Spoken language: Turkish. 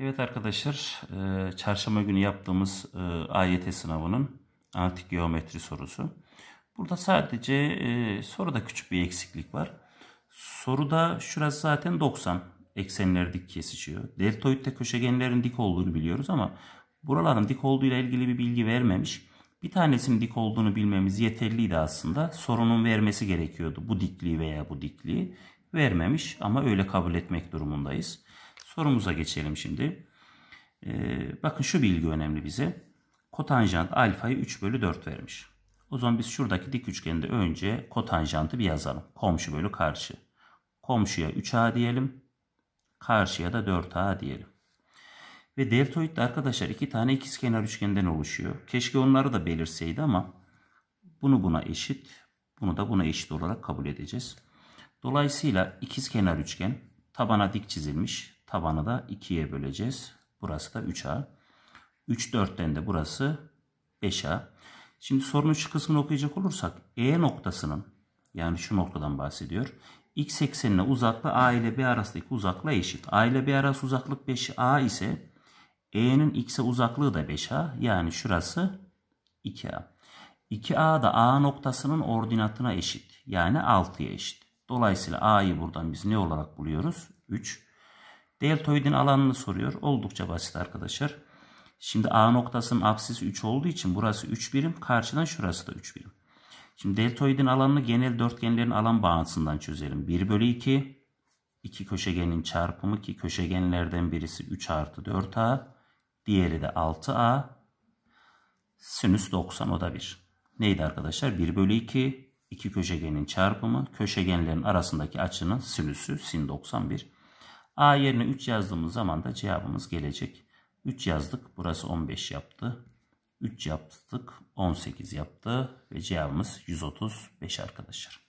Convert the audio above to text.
Evet arkadaşlar, e, çarşamba günü yaptığımız e, AYT sınavının antik geometri sorusu. Burada sadece e, soruda küçük bir eksiklik var. Soruda şurası zaten 90. Eksenler dik kesişiyor. Deltoid'de köşegenlerin dik olduğunu biliyoruz ama buraların dik olduğuyla ilgili bir bilgi vermemiş. Bir tanesinin dik olduğunu bilmemiz yeterliydi aslında. Sorunun vermesi gerekiyordu bu dikliği veya bu dikliği. Vermemiş ama öyle kabul etmek durumundayız. Sorumuza geçelim şimdi. Ee, bakın şu bilgi önemli bize. Kotanjant alfayı 3 bölü 4 vermiş. O zaman biz şuradaki dik üçgende önce kotanjantı bir yazalım. Komşu bölü karşı. Komşuya 3A diyelim. Karşıya da 4A diyelim. Ve deltoid de arkadaşlar iki tane ikizkenar üçgenden oluşuyor. Keşke onları da belirseydi ama bunu buna eşit, bunu da buna eşit olarak kabul edeceğiz. Dolayısıyla ikizkenar üçgen tabana dik çizilmiş. Tabanı da 2'ye böleceğiz. Burası da 3A. 3 4'ten de burası 5A. Şimdi sorunun şu kısmını okuyacak olursak E noktasının yani şu noktadan bahsediyor. X eksenine uzaklığı A ile B arasındaki uzaklığa eşit. A ile B arası uzaklık 5A ise E'nin X'e uzaklığı da 5A. Yani şurası 2A. 2A da A noktasının ordinatına eşit. Yani 6'ya eşit. Dolayısıyla A'yı buradan biz ne olarak buluyoruz? 3. Deltoidin alanını soruyor. Oldukça basit arkadaşlar. Şimdi A noktasının apsisi 3 olduğu için burası 3 birim. Karşıdan şurası da 3 birim. Şimdi deltoidin alanını genel dörtgenlerin alan bağıntısından çözelim. 1 bölü 2. 2 köşegenin çarpımı ki köşegenlerden birisi 3 artı 4A. Diğeri de 6A. Sinüs 90 o da 1. Neydi arkadaşlar? 1 bölü 2. 2 köşegenin çarpımı köşegenlerin arasındaki açının sinüsü sin 91. A yerine 3 yazdığımız zaman da cevabımız gelecek. 3 yazdık. Burası 15 yaptı. 3 yaptık. 18 yaptı. Ve cevabımız 135 arkadaşlar.